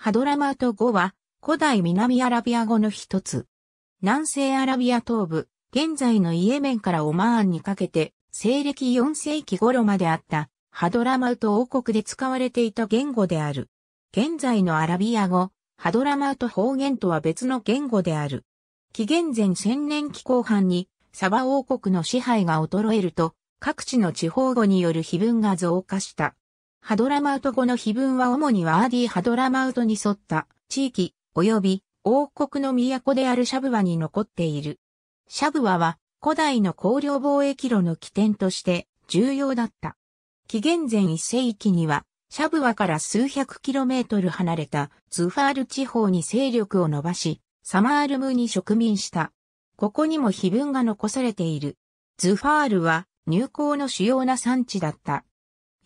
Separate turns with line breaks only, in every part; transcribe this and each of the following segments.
ハドラマート語は古代南アラビア語の一つ。南西アラビア東部、現在のイエメンからオマーンにかけて、西暦4世紀頃まであったハドラマウト王国で使われていた言語である。現在のアラビア語、ハドラマウト方言とは別の言語である。紀元前1000年期後半に、サバ王国の支配が衰えると、各地の地方語による碑文が増加した。ハドラマウト語の碑文は主にワーディ・ハドラマウトに沿った地域及び王国の都であるシャブワに残っている。シャブワは古代の公領貿易路の起点として重要だった。紀元前一世紀にはシャブワから数百キロメートル離れたズファール地方に勢力を伸ばし、サマールムに植民した。ここにも碑文が残されている。ズファールは入港の主要な産地だった。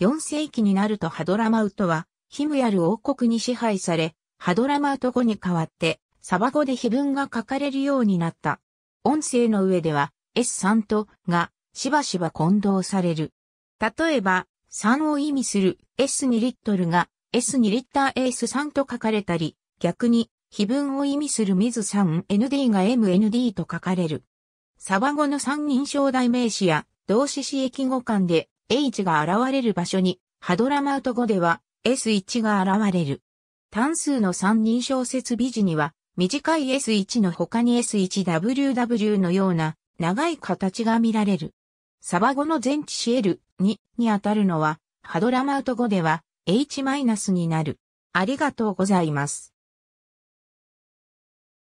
4世紀になるとハドラマウトは、ヒムヤル王国に支配され、ハドラマウト語に代わって、サバ語で碑文が書かれるようになった。音声の上では、S3 とが、しばしば混同される。例えば、3を意味する S2 リットルが S2 リッター S3 と書かれたり、逆に、碑文を意味する水 3ND が MND と書かれる。サバ語の三人称代名詞や動詞詞役語間で H が現れる場所に、ハドラマウト語では S1 が現れる。単数の三人小説美字には、短い S1 の他に S1WW のような長い形が見られる。サバ語の前置詞 L2 に当たるのは、ハドラマウト語では H- になる。ありがとうございます。